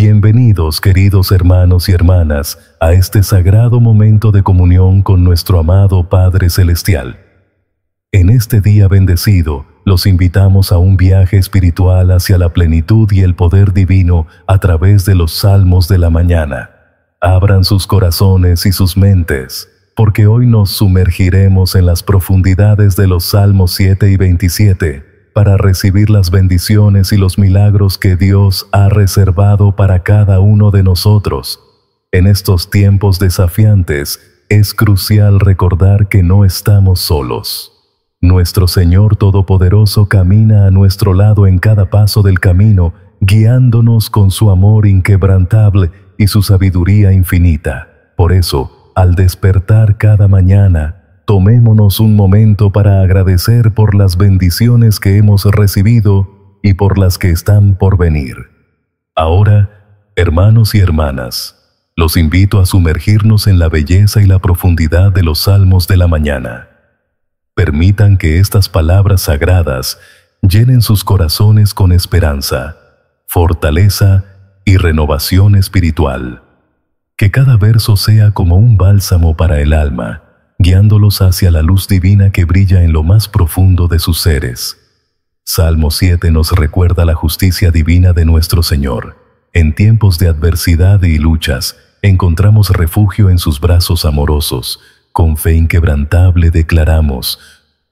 Bienvenidos queridos hermanos y hermanas a este sagrado momento de comunión con nuestro amado Padre Celestial. En este día bendecido, los invitamos a un viaje espiritual hacia la plenitud y el poder divino a través de los salmos de la mañana. Abran sus corazones y sus mentes, porque hoy nos sumergiremos en las profundidades de los salmos 7 y 27 para recibir las bendiciones y los milagros que Dios ha reservado para cada uno de nosotros. En estos tiempos desafiantes es crucial recordar que no estamos solos. Nuestro Señor Todopoderoso camina a nuestro lado en cada paso del camino, guiándonos con su amor inquebrantable y su sabiduría infinita. Por eso, al despertar cada mañana, Tomémonos un momento para agradecer por las bendiciones que hemos recibido y por las que están por venir. Ahora, hermanos y hermanas, los invito a sumergirnos en la belleza y la profundidad de los salmos de la mañana. Permitan que estas palabras sagradas llenen sus corazones con esperanza, fortaleza y renovación espiritual. Que cada verso sea como un bálsamo para el alma, guiándolos hacia la luz divina que brilla en lo más profundo de sus seres. Salmo 7 nos recuerda la justicia divina de nuestro Señor. En tiempos de adversidad y luchas, encontramos refugio en sus brazos amorosos. Con fe inquebrantable declaramos,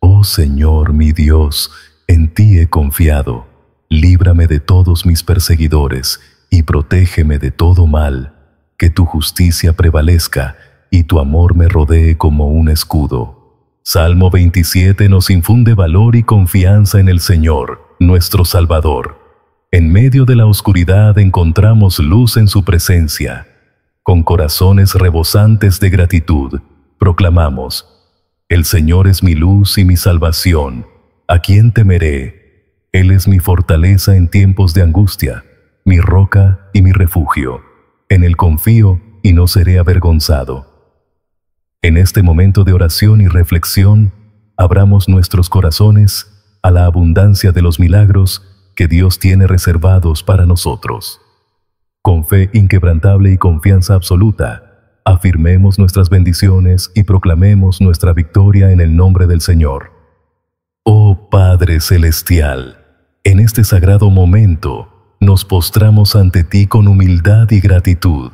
Oh Señor mi Dios, en ti he confiado. Líbrame de todos mis perseguidores y protégeme de todo mal. Que tu justicia prevalezca y tu amor me rodee como un escudo. Salmo 27 nos infunde valor y confianza en el Señor, nuestro Salvador. En medio de la oscuridad encontramos luz en su presencia. Con corazones rebosantes de gratitud, proclamamos, El Señor es mi luz y mi salvación, ¿a quién temeré? Él es mi fortaleza en tiempos de angustia, mi roca y mi refugio. En él confío y no seré avergonzado. En este momento de oración y reflexión, abramos nuestros corazones a la abundancia de los milagros que Dios tiene reservados para nosotros. Con fe inquebrantable y confianza absoluta, afirmemos nuestras bendiciones y proclamemos nuestra victoria en el nombre del Señor. Oh Padre Celestial, en este sagrado momento nos postramos ante ti con humildad y gratitud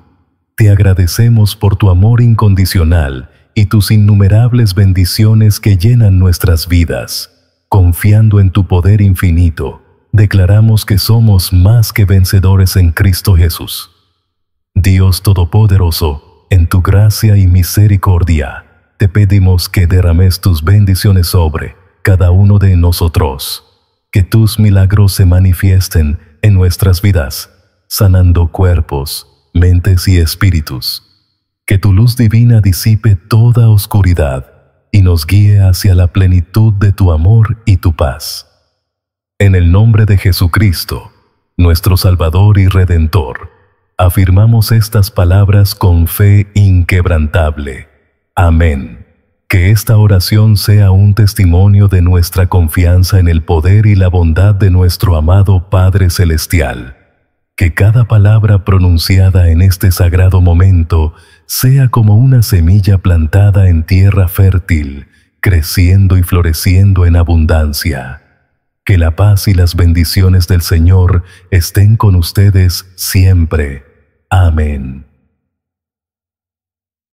te agradecemos por tu amor incondicional y tus innumerables bendiciones que llenan nuestras vidas. Confiando en tu poder infinito, declaramos que somos más que vencedores en Cristo Jesús. Dios Todopoderoso, en tu gracia y misericordia, te pedimos que derrames tus bendiciones sobre cada uno de nosotros, que tus milagros se manifiesten en nuestras vidas, sanando cuerpos, mentes y espíritus. Que tu luz divina disipe toda oscuridad y nos guíe hacia la plenitud de tu amor y tu paz. En el nombre de Jesucristo, nuestro Salvador y Redentor, afirmamos estas palabras con fe inquebrantable. Amén. Que esta oración sea un testimonio de nuestra confianza en el poder y la bondad de nuestro amado Padre Celestial que cada palabra pronunciada en este sagrado momento sea como una semilla plantada en tierra fértil, creciendo y floreciendo en abundancia. Que la paz y las bendiciones del Señor estén con ustedes siempre. Amén.